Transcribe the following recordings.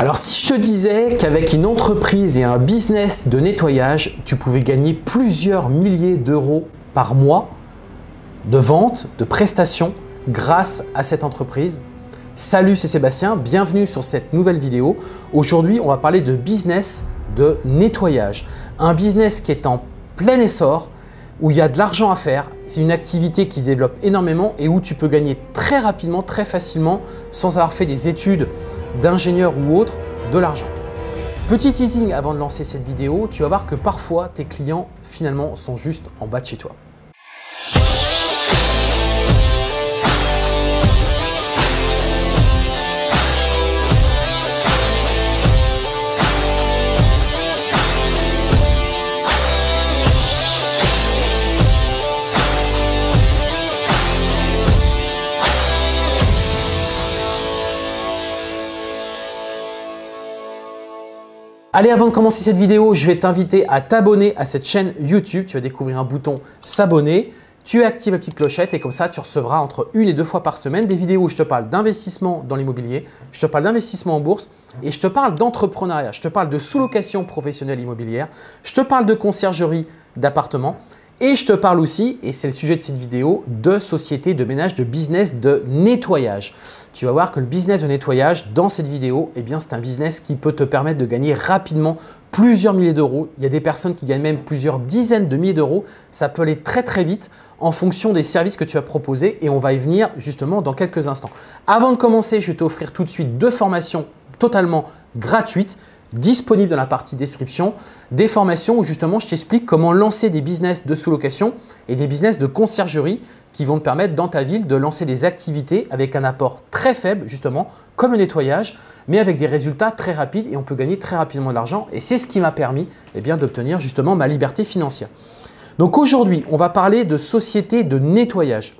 Alors si je te disais qu'avec une entreprise et un business de nettoyage, tu pouvais gagner plusieurs milliers d'euros par mois de vente, de prestations grâce à cette entreprise Salut, c'est Sébastien, bienvenue sur cette nouvelle vidéo. Aujourd'hui, on va parler de business de nettoyage. Un business qui est en plein essor, où il y a de l'argent à faire. C'est une activité qui se développe énormément et où tu peux gagner très rapidement, très facilement, sans avoir fait des études d'ingénieurs ou autres, de l'argent. Petit teasing avant de lancer cette vidéo, tu vas voir que parfois tes clients finalement sont juste en bas de chez toi. Allez, avant de commencer cette vidéo, je vais t'inviter à t'abonner à cette chaîne YouTube. Tu vas découvrir un bouton s'abonner. Tu actives la petite clochette et comme ça, tu recevras entre une et deux fois par semaine des vidéos où je te parle d'investissement dans l'immobilier, je te parle d'investissement en bourse et je te parle d'entrepreneuriat, je te parle de sous-location professionnelle immobilière, je te parle de conciergerie d'appartements et je te parle aussi, et c'est le sujet de cette vidéo, de société, de ménage, de business de nettoyage. Tu vas voir que le business de nettoyage, dans cette vidéo, eh bien, c'est un business qui peut te permettre de gagner rapidement plusieurs milliers d'euros. Il y a des personnes qui gagnent même plusieurs dizaines de milliers d'euros. Ça peut aller très très vite en fonction des services que tu as proposés et on va y venir justement dans quelques instants. Avant de commencer, je vais t'offrir tout de suite deux formations totalement gratuites disponible dans la partie description des formations où justement je t'explique comment lancer des business de sous-location et des business de conciergerie qui vont te permettre dans ta ville de lancer des activités avec un apport très faible justement comme le nettoyage mais avec des résultats très rapides et on peut gagner très rapidement de l'argent et c'est ce qui m'a permis eh bien d'obtenir justement ma liberté financière. Donc aujourd'hui, on va parler de sociétés de nettoyage.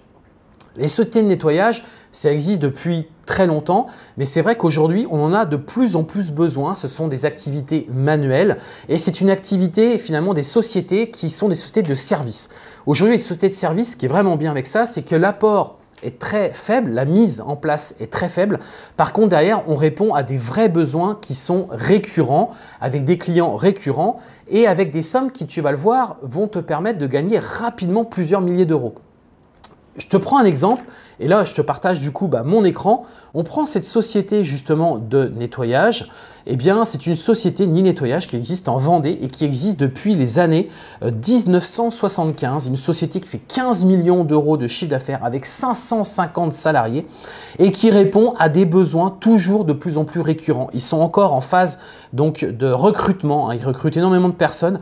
Les sociétés de nettoyage, ça existe depuis très longtemps, mais c'est vrai qu'aujourd'hui, on en a de plus en plus besoin. Ce sont des activités manuelles et c'est une activité finalement des sociétés qui sont des sociétés de service. Aujourd'hui, les sociétés de service, ce qui est vraiment bien avec ça, c'est que l'apport est très faible, la mise en place est très faible. Par contre, derrière, on répond à des vrais besoins qui sont récurrents, avec des clients récurrents et avec des sommes qui, tu vas le voir, vont te permettre de gagner rapidement plusieurs milliers d'euros. Je te prends un exemple. Et là, je te partage du coup bah, mon écran. On prend cette société justement de nettoyage. Eh bien, c'est une société ni nettoyage qui existe en Vendée et qui existe depuis les années 1975. Euh, une société qui fait 15 millions d'euros de chiffre d'affaires avec 550 salariés et qui répond à des besoins toujours de plus en plus récurrents. Ils sont encore en phase donc de recrutement. Hein. Ils recrutent énormément de personnes.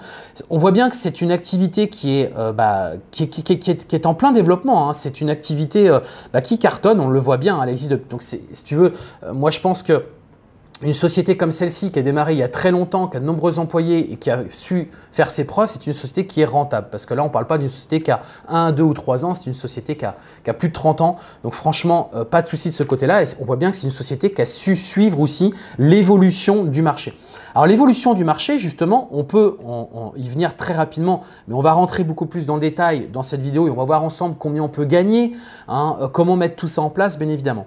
On voit bien que c'est une activité qui est, euh, bah, qui, est, en plein développement. Hein. C'est une activité euh, bah, qui cartonne, on le voit bien, hein, elle De... Donc si tu veux, euh, moi je pense que une société comme celle-ci, qui a démarré il y a très longtemps, qui a de nombreux employés et qui a su faire ses preuves, c'est une société qui est rentable. Parce que là, on ne parle pas d'une société qui a 1, 2 ou 3 ans, c'est une société qui a, plus de 30 ans. Donc franchement, euh, pas de souci de ce côté-là. on voit bien que c'est une société qui a su suivre aussi l'évolution du marché. Alors l'évolution du marché, justement, on peut en, y venir très rapidement, mais on va rentrer beaucoup plus dans le détail dans cette vidéo et on va voir ensemble combien on peut gagner, hein, euh, comment mettre tout ça en place, bien évidemment.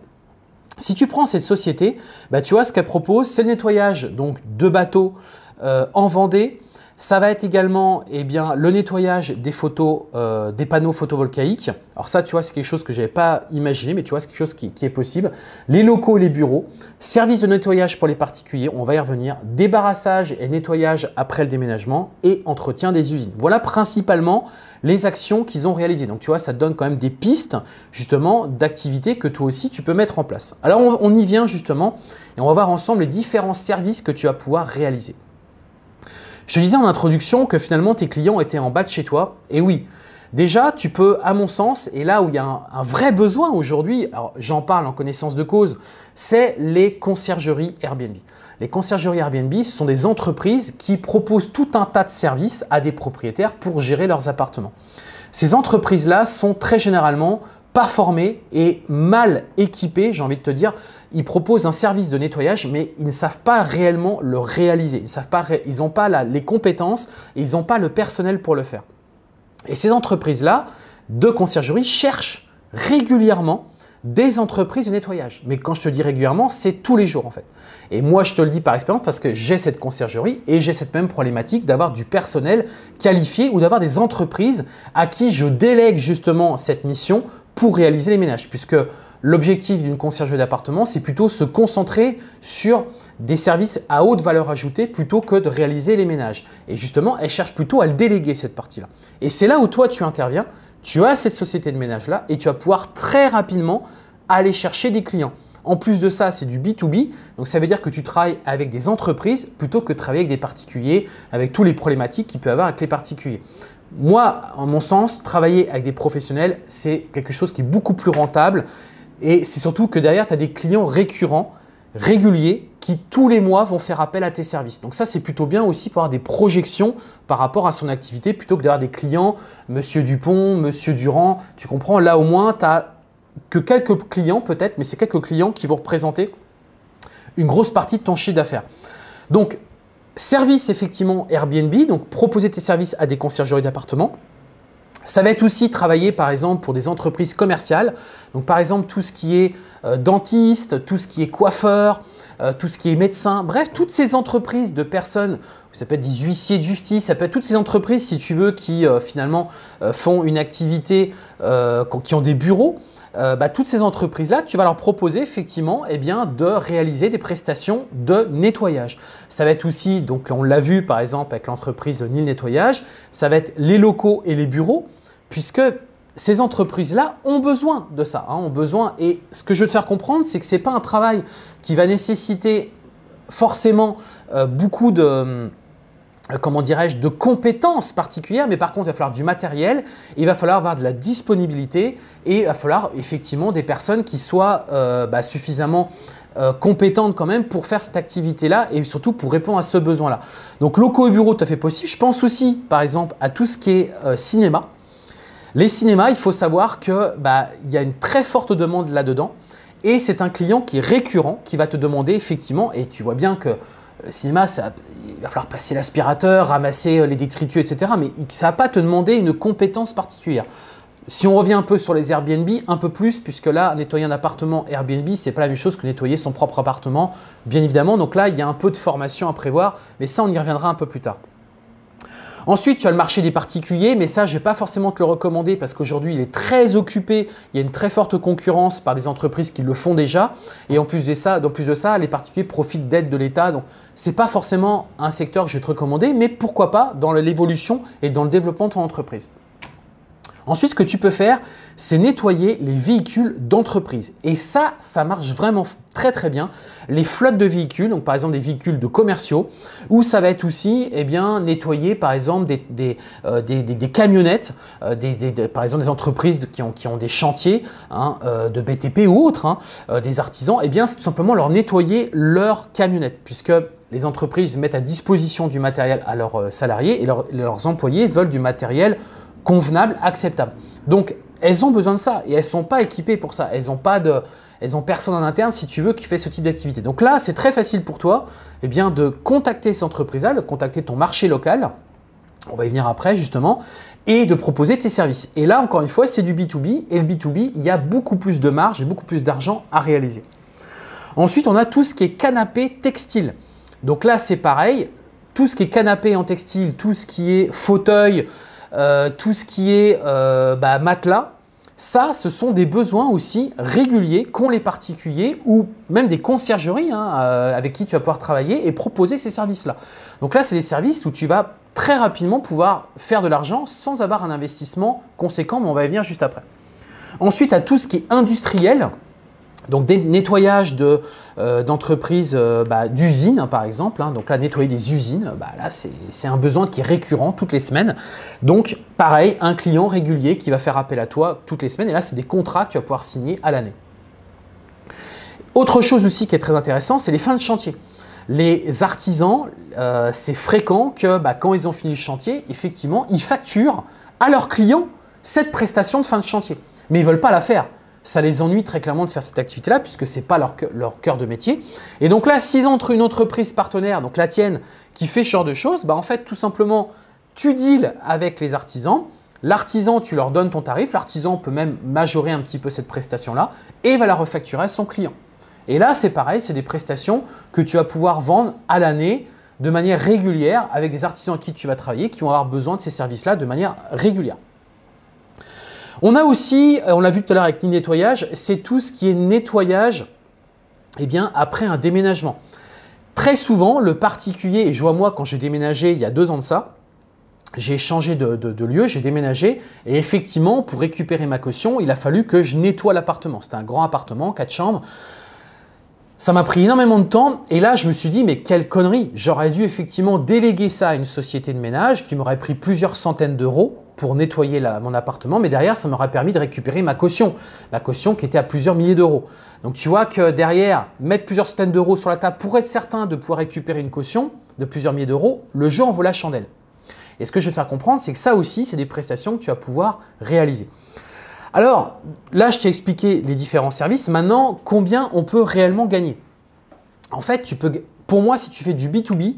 Si tu prends cette société, bah, tu vois ce qu'elle propose, c'est le nettoyage donc de bateaux euh, en Vendée ça va être également eh bien, le nettoyage des photos, euh, des panneaux photovoltaïques. Alors ça, tu vois, c'est quelque chose que je n'avais pas imaginé, mais tu vois, c'est quelque chose qui, est possible. Les locaux et les bureaux. Service de nettoyage pour les particuliers, on va y revenir. Débarrassage et nettoyage après le déménagement et entretien des usines. Voilà principalement les actions qu'ils ont réalisées. Donc tu vois, ça te donne quand même des pistes justement d'activités que toi aussi tu peux mettre en place. Alors on y vient justement et on va voir ensemble les différents services que tu vas pouvoir réaliser. Je disais en introduction que finalement tes clients étaient en bas de chez toi. Et oui, déjà tu peux, à mon sens, et là où il y a un, vrai besoin aujourd'hui, j'en parle en connaissance de cause, c'est les conciergeries Airbnb. Les conciergeries Airbnb, ce sont des entreprises qui proposent tout un tas de services à des propriétaires pour gérer leurs appartements. Ces entreprises-là sont très généralement pas formées et mal équipées, j'ai envie de te dire, ils proposent un service de nettoyage, mais ils ne savent pas réellement le réaliser. Ils savent pas, ils n'ont pas les compétences et ils n'ont pas le personnel pour le faire. Et ces entreprises-là de conciergerie cherchent régulièrement des entreprises de nettoyage. Mais quand je te dis régulièrement, c'est tous les jours en fait. Et moi, je te le dis par expérience parce que j'ai cette conciergerie et j'ai cette même problématique d'avoir du personnel qualifié ou d'avoir des entreprises à qui je délègue justement cette mission pour réaliser les ménages. Puisque L'objectif d'une concierge d'appartement, c'est plutôt se concentrer sur des services à haute valeur ajoutée plutôt que de réaliser les ménages. Et justement, elle cherche plutôt à le déléguer cette partie-là. Et c'est là où toi, tu interviens, tu as cette société de ménage-là et tu vas pouvoir très rapidement aller chercher des clients. En plus de ça, c'est du B2B, donc ça veut dire que tu travailles avec des entreprises plutôt que de travailler avec des particuliers, avec tous les problématiques qu'il peut avoir avec les particuliers. Moi, en mon sens, travailler avec des professionnels, c'est quelque chose qui est beaucoup plus rentable et c'est surtout que derrière, tu as des clients récurrents, réguliers, qui tous les mois vont faire appel à tes services. Donc ça, c'est plutôt bien aussi pour avoir des projections par rapport à son activité, plutôt que d'avoir des clients, Monsieur Dupont, Monsieur Durand, tu comprends Là, au moins, tu as que quelques clients peut-être, mais c'est quelques clients qui vont représenter une grosse partie de ton chiffre d'affaires. Donc, service effectivement Airbnb, donc proposer tes services à des conciergeries d'appartements. Ça va être aussi travailler par exemple pour des entreprises commerciales, donc par exemple tout ce qui est euh, dentiste, tout ce qui est coiffeur, euh, tout ce qui est médecin, bref, toutes ces entreprises de personnes ça peut être des huissiers de justice, ça peut être toutes ces entreprises, si tu veux, qui euh, finalement euh, font une activité, euh, qui ont des bureaux. Bah, toutes ces entreprises-là, tu vas leur proposer effectivement eh bien, de réaliser des prestations de nettoyage. Ça va être aussi, donc on l'a vu par exemple avec l'entreprise Nil Nettoyage, ça va être les locaux et les bureaux, puisque ces entreprises-là ont besoin de ça, hein, ont besoin. Et ce que je veux te faire comprendre, c'est que ce n'est pas un travail qui va nécessiter forcément beaucoup de hum, euh, comment dirais-je, de compétences particulières, mais par contre, il va falloir du matériel, il va falloir avoir de la disponibilité, et il va falloir effectivement des personnes qui soient euh, bah, suffisamment euh, compétentes quand même pour faire cette activité-là, et surtout pour répondre à ce besoin-là. Donc locaux et bureaux, tout à fait possible. Je pense aussi, par exemple, à tout ce qui est cinéma. Les cinémas, il faut savoir qu'il bah, y a une très forte demande là-dedans, et c'est un client qui est récurrent, qui va te demander effectivement, et tu vois bien que le euh, cinéma, ça, il va falloir passer l'aspirateur, ramasser euh, les détritus, etc. Mais ça va pas te demander une compétence particulière. Si on revient un peu sur les Airbnb, un peu plus, puisque là, nettoyer un appartement Airbnb, c'est pas la même chose que nettoyer son propre appartement, bien évidemment. Donc là, il y a un peu de formation à prévoir, mais ça, on y reviendra un peu plus tard. Ensuite, tu as le marché des particuliers, mais ça, je ne vais pas forcément te le recommander parce qu'aujourd'hui, il est très occupé. Il y a une très forte concurrence par des entreprises qui le font déjà. Et en plus de ça, plus de ça les particuliers profitent d'aide de l'État. Donc, ce n'est pas forcément un secteur que je vais te recommander, mais pourquoi pas dans l'évolution et dans le développement de ton entreprise. Ensuite, ce que tu peux faire, c'est nettoyer les véhicules d'entreprise. Et ça, ça marche vraiment très très bien. Les flottes de véhicules, donc par exemple des véhicules de commerciaux, ou ça va être aussi eh bien, nettoyer par exemple des, euh, camionnettes, euh, par exemple des entreprises qui ont, qui ont des chantiers hein, euh, de BTP ou autres, hein, des artisans, et eh bien c'est tout simplement leur nettoyer leurs camionnettes, puisque les entreprises mettent à disposition du matériel à leurs salariés et leurs employés veulent du matériel convenable, acceptable. Donc, elles ont besoin de ça et elles ne sont pas équipées pour ça. Elles n'ont pas de, elles ont personne en interne, si tu veux, qui fait ce type d'activité. Donc là, c'est très facile pour toi eh bien, de contacter cette entreprise là de contacter ton marché local, on va y venir après justement, et de proposer tes services. Et là, encore une fois, c'est du B2B, et le B2B, il y a beaucoup plus de marge et beaucoup plus d'argent à réaliser. Ensuite, on a tout ce qui est canapé textile. Donc là, c'est pareil, tout ce qui est canapé en textile, tout ce qui est fauteuil, euh, tout ce qui est euh, bah, matelas, ça, ce sont des besoins aussi réguliers qu'ont les particuliers ou même des conciergeries hein, euh, avec qui tu vas pouvoir travailler et proposer ces services-là. Donc là, c'est des services où tu vas très rapidement pouvoir faire de l'argent sans avoir un investissement conséquent, mais on va y venir juste après. Ensuite, à tout ce qui est industriel, donc des nettoyages euh, d'entreprises, euh, bah, d'usines hein, par exemple. Hein. donc là, nettoyer des usines, bah, là c'est un besoin qui est récurrent toutes les semaines. Donc pareil, un client régulier qui va faire appel à toi toutes les semaines. Et là, c'est des contrats que tu vas pouvoir signer à l'année. Autre chose aussi qui est très intéressant, c'est les fins de chantier. Les artisans, euh, c'est fréquent que bah, quand ils ont fini le chantier, effectivement, ils facturent à leurs clients cette prestation de fin de chantier. Mais ils ne veulent pas la faire ça les ennuie très clairement de faire cette activité-là, puisque ce n'est pas leur, cœur de métier. Et donc là, s'ils entre une entreprise partenaire, donc la tienne, qui fait ce genre de choses, bah en fait, tout simplement, tu deals avec les artisans, l'artisan, tu leur donnes ton tarif, l'artisan peut même majorer un petit peu cette prestation-là, et va la refacturer à son client. Et là, c'est pareil, c'est des prestations que tu vas pouvoir vendre à l'année de manière régulière avec des artisans avec qui tu vas travailler, qui vont avoir besoin de ces services-là de manière régulière. On a aussi, euh, on l'a vu tout à l'heure avec nettoyage, c'est tout ce qui est nettoyage eh bien, après un déménagement. Très souvent, le particulier, et je vois moi quand j'ai déménagé il y a deux ans de ça, j'ai changé de, de lieu, j'ai déménagé, et effectivement, pour récupérer ma caution, il a fallu que je nettoie l'appartement. C'était un grand appartement, quatre chambres. Ça m'a pris énormément de temps et là je me suis dit mais quelle connerie J'aurais dû effectivement déléguer ça à une société de ménage qui m'aurait pris plusieurs centaines d'euros pour nettoyer mon appartement, mais derrière, ça m'aura permis de récupérer ma caution, ma caution qui était à plusieurs milliers d'euros. Donc tu vois que derrière, mettre plusieurs centaines d'euros sur la table pour être certain de pouvoir récupérer une caution de plusieurs milliers d'euros, le jeu en vaut la chandelle. Et ce que je vais te faire comprendre, c'est que ça aussi, c'est des prestations que tu vas pouvoir réaliser. Alors, là, je t'ai expliqué les différents services. Maintenant, combien on peut réellement gagner En fait, tu peux, pour moi, si tu fais du B2B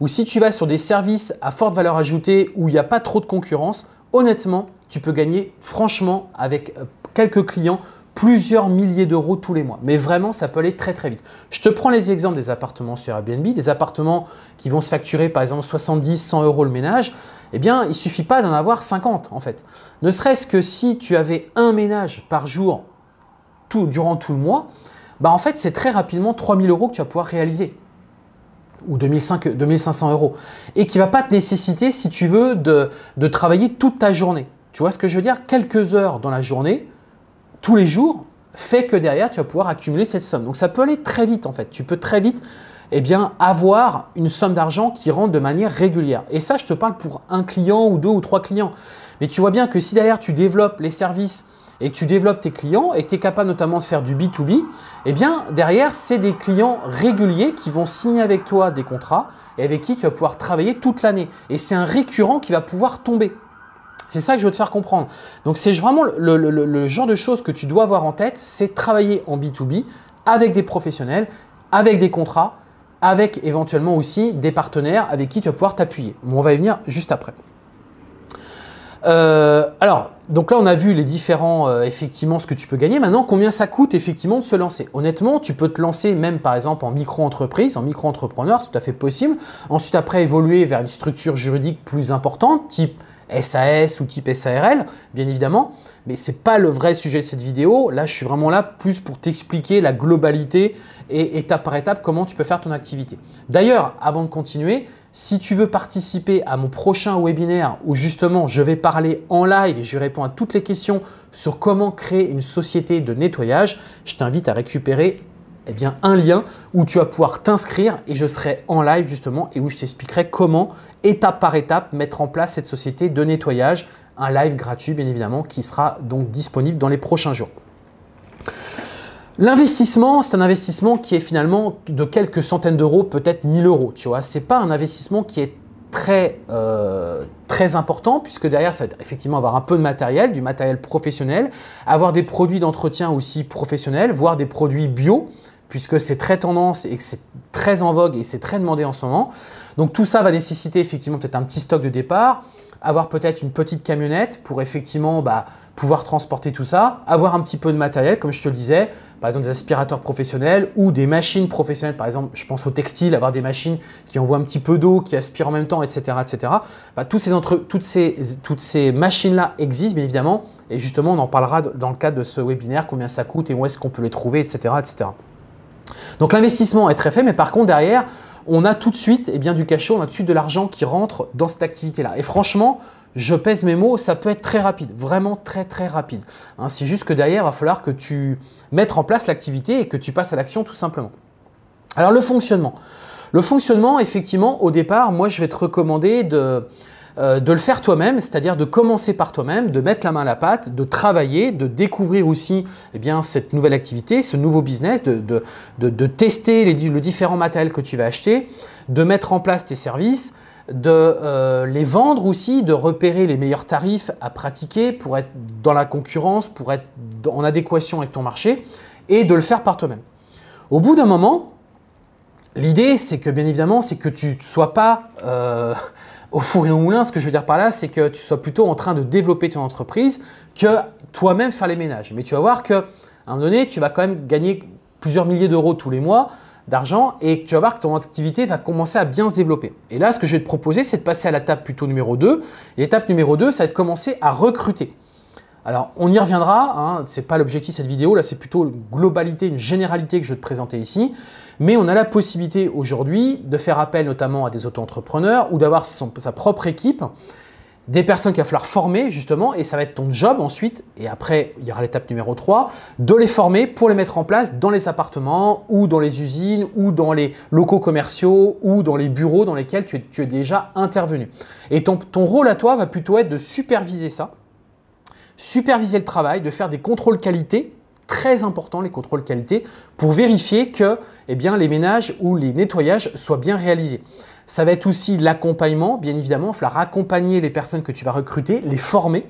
ou si tu vas sur des services à forte valeur ajoutée où il n'y a pas trop de concurrence, honnêtement, tu peux gagner franchement avec euh, quelques clients plusieurs milliers d'euros tous les mois. Mais vraiment, ça peut aller très très vite. Je te prends les exemples des appartements sur Airbnb, des appartements qui vont se facturer par exemple 70, 100 euros le ménage. Eh bien, il suffit pas d'en avoir 50 en fait. Ne serait-ce que si tu avais un ménage par jour tout, durant tout le mois, bah en fait, c'est très rapidement 3000 euros que tu vas pouvoir réaliser ou 2500, euros, et qui va pas te nécessiter, si tu veux, de, travailler toute ta journée. Tu vois ce que je veux dire Quelques heures dans la journée, tous les jours, fait que derrière, tu vas pouvoir accumuler cette somme. Donc ça peut aller très vite, en fait. Tu peux très vite eh bien, avoir une somme d'argent qui rentre de manière régulière. Et ça, je te parle pour un client ou deux ou trois clients. Mais tu vois bien que si derrière, tu développes les services et que tu développes tes clients et que tu es capable notamment de faire du B2B, eh bien derrière, c'est des clients réguliers qui vont signer avec toi des contrats et avec qui tu vas pouvoir travailler toute l'année. Et c'est un récurrent qui va pouvoir tomber. C'est ça que je veux te faire comprendre. Donc c'est vraiment le, genre de choses que tu dois avoir en tête, c'est travailler en B2B avec des professionnels, avec des contrats, avec éventuellement aussi des partenaires avec qui tu vas pouvoir t'appuyer. on va y venir juste après. Euh, alors, donc là, on a vu les différents, euh, effectivement, ce que tu peux gagner. Maintenant, combien ça coûte, effectivement, de se lancer Honnêtement, tu peux te lancer même, par exemple, en micro-entreprise, en micro-entrepreneur, c'est tout à fait possible. Ensuite, après, évoluer vers une structure juridique plus importante, type SAS ou type SARL, bien évidemment. Mais ce n'est pas le vrai sujet de cette vidéo. Là, je suis vraiment là plus pour t'expliquer la globalité et étape par étape comment tu peux faire ton activité. D'ailleurs, avant de continuer, si tu veux participer à mon prochain webinaire où justement je vais parler en live et je réponds à toutes les questions sur comment créer une société de nettoyage, je t'invite à récupérer eh bien, un lien où tu vas pouvoir t'inscrire et je serai en live justement et où je t'expliquerai comment, étape par étape, mettre en place cette société de nettoyage. Un live gratuit, bien évidemment, qui sera donc disponible dans les prochains jours. L'investissement, c'est un investissement qui est finalement de quelques centaines d'euros, peut-être 1000 euros, tu vois. C'est pas un investissement qui est très, euh, très important, puisque derrière, ça effectivement avoir un peu de matériel, du matériel professionnel, avoir des produits d'entretien aussi professionnels, voire des produits bio, puisque c'est très tendance et que c'est très en vogue et c'est très demandé en ce moment. Donc tout ça va nécessiter effectivement peut-être un petit stock de départ, avoir peut-être une petite camionnette pour effectivement bah, pouvoir transporter tout ça, avoir un petit peu de matériel, comme je te le disais, par exemple des aspirateurs professionnels ou des machines professionnelles. Par exemple, je pense au textile, avoir des machines qui envoient un petit peu d'eau, qui aspirent en même temps, etc. etc. Bah, tous ces entre, toutes ces, toutes ces machines-là existent, bien évidemment. Et justement, on en parlera dans le cadre de ce webinaire, combien ça coûte et où est-ce qu'on peut les trouver, etc. etc. Donc l'investissement est très fait, mais par contre, derrière, on a tout de suite et eh bien, du cachot, on a tout de suite de l'argent qui rentre dans cette activité-là. Et franchement, je pèse mes mots, ça peut être très rapide, vraiment très très rapide. Hein, c'est juste que derrière, il va falloir que tu mettes en place l'activité et que tu passes à l'action tout simplement. Alors le fonctionnement. Le fonctionnement, effectivement, au départ, moi je vais te recommander de, euh, le faire toi-même, c'est-à-dire de commencer par toi-même, de mettre la main à la pâte, de travailler, de découvrir aussi eh bien, cette nouvelle activité, ce nouveau business, de, tester les, le différent matériel que tu vas acheter, de mettre en place tes services, de euh, les vendre aussi, de repérer les meilleurs tarifs à pratiquer pour être dans la concurrence, pour être en adéquation avec ton marché, et de le faire par toi-même. Au bout d'un moment, l'idée, c'est que bien évidemment, c'est que tu ne sois pas euh, au four et au moulin. Ce que je veux dire par là, c'est que tu sois plutôt en train de développer ton entreprise que toi-même faire les ménages. Mais tu vas voir qu'à un moment donné, tu vas quand même gagner plusieurs milliers d'euros tous les mois d'argent et que tu vas voir que ton activité va commencer à bien se développer. Et là, ce que je vais te proposer, c'est de passer à l'étape plutôt numéro 2. L'étape numéro 2, ça va être commencer à recruter. Alors, on y reviendra, hein, ce n'est pas l'objectif de cette vidéo, là c'est plutôt une globalité, une généralité que je vais te présenter ici, mais on a la possibilité aujourd'hui de faire appel notamment à des auto-entrepreneurs ou d'avoir sa propre équipe des personnes qu'il va falloir former justement et ça va être ton job ensuite et après il y aura l'étape numéro 3 de les former pour les mettre en place dans les appartements ou dans les usines ou dans les locaux commerciaux ou dans les bureaux dans lesquels tu es, déjà intervenu. Et ton, rôle à toi va plutôt être de superviser ça, superviser le travail, de faire des contrôles qualité très important les contrôles qualité pour vérifier que eh bien, les ménages ou les nettoyages soient bien réalisés. Ça va être aussi l'accompagnement, bien évidemment, il va falloir accompagner les personnes que tu vas recruter, les former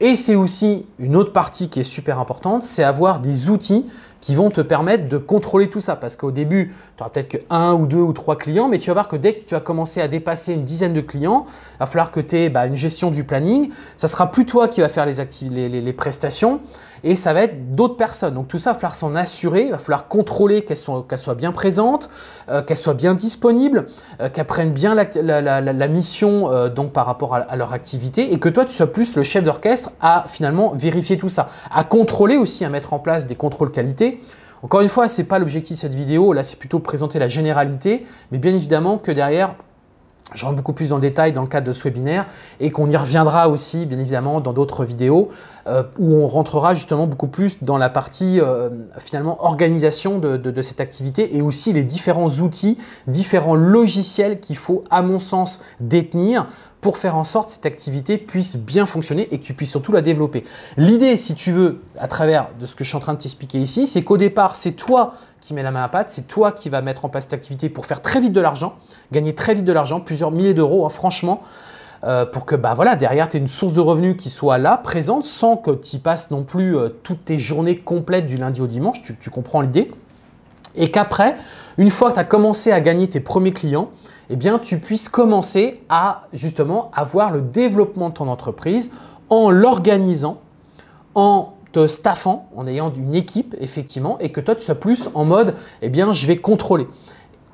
et c'est aussi une autre partie qui est super importante, c'est avoir des outils qui vont te permettre de contrôler tout ça. Parce qu'au début, tu n'auras peut-être que un ou deux ou trois clients, mais tu vas voir que dès que tu vas commencer à dépasser une dizaine de clients, il va falloir que tu aies bah, une gestion du planning. Ça sera plus toi qui va faire les, les, les, prestations et ça va être d'autres personnes. Donc tout ça, il va falloir s'en assurer, il va falloir contrôler qu'elles soient, soient, bien présentes, euh, qu'elles soient bien disponibles, euh, qu'elles prennent bien la, mission euh, donc par rapport à, à leur activité et que toi, tu sois plus le chef d'orchestre à finalement vérifier tout ça, à contrôler aussi, à mettre en place des contrôles qualité. Encore une fois, ce n'est pas l'objectif de cette vidéo, là c'est plutôt présenter la généralité, mais bien évidemment que derrière, je rentre beaucoup plus dans le détail dans le cadre de ce webinaire et qu'on y reviendra aussi, bien évidemment, dans d'autres vidéos euh, où on rentrera justement beaucoup plus dans la partie euh, finalement organisation de, cette activité et aussi les différents outils, différents logiciels qu'il faut, à mon sens, détenir pour faire en sorte que cette activité puisse bien fonctionner et que tu puisses surtout la développer. L'idée, si tu veux, à travers de ce que je suis en train de t'expliquer ici, c'est qu'au départ, c'est toi qui mets la main à pâte, c'est toi qui vas mettre en place cette activité pour faire très vite de l'argent, gagner très vite de l'argent, plusieurs milliers d'euros, hein, franchement. Euh, pour que bah, voilà, derrière, tu aies une source de revenus qui soit là, présente, sans que tu passes non plus euh, toutes tes journées complètes du lundi au dimanche, tu, tu comprends l'idée. Et qu'après, une fois que tu as commencé à gagner tes premiers clients, eh bien, tu puisses commencer à justement avoir le développement de ton entreprise en l'organisant, en te staffant, en ayant une équipe effectivement, et que toi tu sois plus en mode, eh bien, je vais contrôler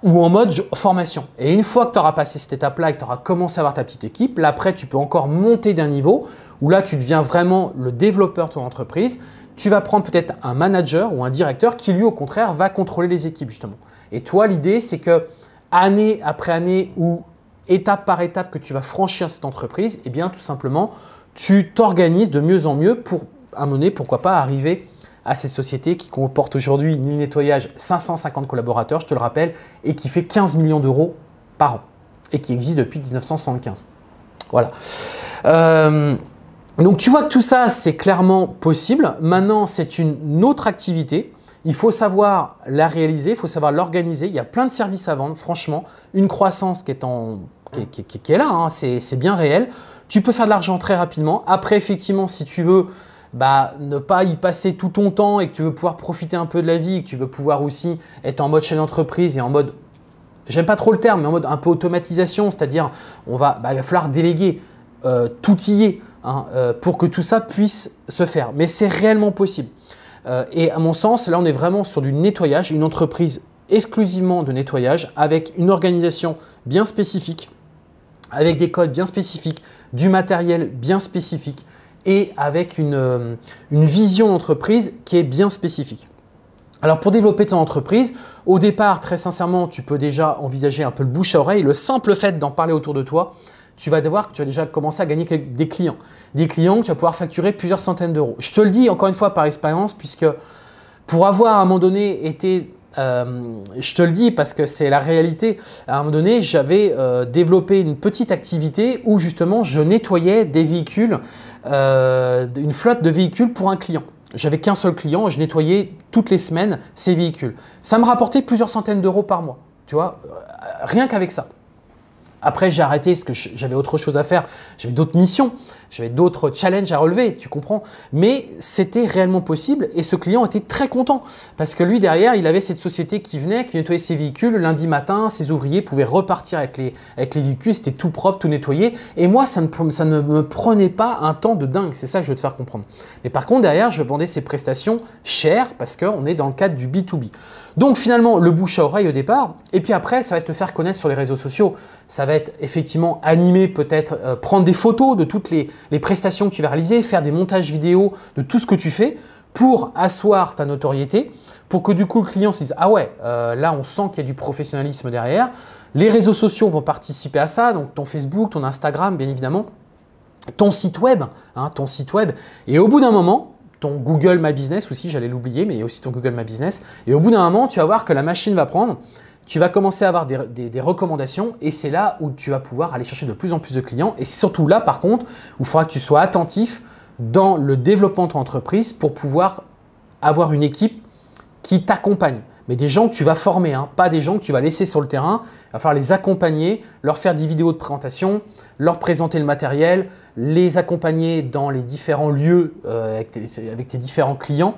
ou en mode formation. Et une fois que tu auras passé cette étape-là et que tu auras commencé à avoir ta petite équipe, là après tu peux encore monter d'un niveau où là tu deviens vraiment le développeur de ton entreprise. Tu vas prendre peut-être un manager ou un directeur qui lui au contraire va contrôler les équipes justement. Et toi l'idée c'est que année après année ou étape par étape que tu vas franchir cette entreprise, et eh bien tout simplement, tu t'organises de mieux en mieux pour, amener, pourquoi pas, arriver à ces sociétés qui comportent aujourd'hui une nettoyage 550 collaborateurs, je te le rappelle, et qui fait 15 millions d'euros par an, et qui existe depuis 1975. Voilà. Euh, donc tu vois que tout ça, c'est clairement possible. Maintenant, c'est une autre activité il faut savoir la réaliser, il faut savoir l'organiser. Il y a plein de services à vendre, franchement. Une croissance qui est, en, qui, est là, hein, c'est bien réel. Tu peux faire de l'argent très rapidement. Après, effectivement, si tu veux bah, ne pas y passer tout ton temps et que tu veux pouvoir profiter un peu de la vie, que tu veux pouvoir aussi être en mode chaîne d'entreprise et en mode, j'aime pas trop le terme, mais en mode un peu automatisation, c'est-à-dire on va, bah, il va falloir déléguer, euh, tout y est, hein, euh, pour que tout ça puisse se faire. Mais c'est réellement possible. Euh, et à mon sens, là, on est vraiment sur du nettoyage, une entreprise exclusivement de nettoyage avec une organisation bien spécifique, avec des codes bien spécifiques, du matériel bien spécifique et avec une, euh, une vision d'entreprise qui est bien spécifique. Alors pour développer ton entreprise, au départ, très sincèrement, tu peux déjà envisager un peu le bouche à oreille, le simple fait d'en parler autour de toi, tu vas devoir, tu as déjà commencé à gagner des clients. Des clients que tu vas pouvoir facturer plusieurs centaines d'euros. Je te le dis encore une fois par expérience, puisque pour avoir à un moment donné été euh, je te le dis parce que c'est la réalité. À un moment donné, j'avais euh, développé une petite activité où justement je nettoyais des véhicules, euh, une flotte de véhicules pour un client. J'avais qu'un seul client, je nettoyais toutes les semaines ces véhicules. Ça me rapportait plusieurs centaines d'euros par mois, tu vois, rien qu'avec ça. Après, j'ai arrêté parce que j'avais autre chose à faire, j'avais d'autres missions j'avais d'autres challenges à relever, tu comprends. Mais c'était réellement possible et ce client était très content parce que lui derrière, il avait cette société qui venait, qui nettoyait ses véhicules. lundi matin, ses ouvriers pouvaient repartir avec les, avec les véhicules, c'était tout propre, tout nettoyé. Et moi, ça ne, ça ne me prenait pas un temps de dingue, c'est ça que je veux te faire comprendre. Mais par contre, derrière, je vendais ces prestations chères parce qu'on est dans le cadre du B2B. Donc finalement, le bouche à oreille au départ, et puis après, ça va te faire connaître sur les réseaux sociaux. Ça va être effectivement animer, peut-être euh, prendre des photos de toutes les, les prestations que tu vas réaliser, faire des montages vidéo de tout ce que tu fais pour asseoir ta notoriété, pour que du coup le client se dise ah ouais, euh, là on sent qu'il y a du professionnalisme derrière. Les réseaux sociaux vont participer à ça, donc ton Facebook, ton Instagram, bien évidemment, ton site web, hein, ton site web. Et au bout d'un moment, ton Google My Business aussi, j'allais l'oublier, mais aussi ton Google My Business. Et au bout d'un moment, tu vas voir que la machine va prendre tu vas commencer à avoir des, recommandations et c'est là où tu vas pouvoir aller chercher de plus en plus de clients. Et surtout là, par contre, où il faudra que tu sois attentif dans le développement de ton entreprise pour pouvoir avoir une équipe qui t'accompagne. Mais des gens que tu vas former, hein, pas des gens que tu vas laisser sur le terrain. Il va falloir les accompagner, leur faire des vidéos de présentation, leur présenter le matériel, les accompagner dans les différents lieux euh, avec tes différents clients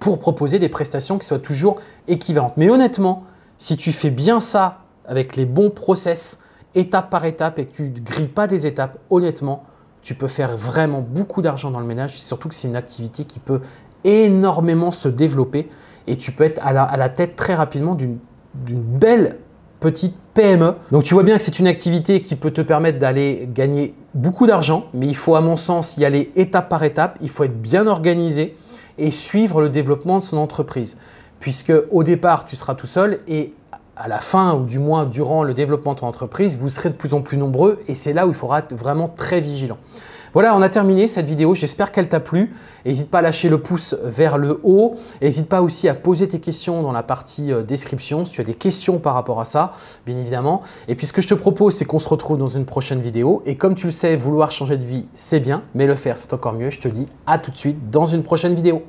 pour proposer des prestations qui soient toujours équivalentes. Mais honnêtement, si tu fais bien ça avec les bons process, étape par étape, et que tu ne grilles pas des étapes, honnêtement, tu peux faire vraiment beaucoup d'argent dans le ménage, surtout que c'est une activité qui peut énormément se développer et tu peux être à la, à la tête très rapidement d'une belle petite PME. Donc tu vois bien que c'est une activité qui peut te permettre d'aller gagner beaucoup d'argent, mais il faut à mon sens y aller étape par étape, il faut être bien organisé et suivre le développement de son entreprise puisque au départ, tu seras tout seul et à la fin, ou du moins durant le développement de ton entreprise, vous serez de plus en plus nombreux et c'est là où il faudra être vraiment très vigilant. Voilà, on a terminé cette vidéo. J'espère qu'elle t'a plu. N'hésite pas à lâcher le pouce vers le haut. N'hésite pas aussi à poser tes questions dans la partie euh, description si tu as des questions par rapport à ça, bien évidemment. Et puis ce que je te propose, c'est qu'on se retrouve dans une prochaine vidéo. Et comme tu le sais, vouloir changer de vie, c'est bien, mais le faire, c'est encore mieux. Je te dis à tout de suite dans une prochaine vidéo.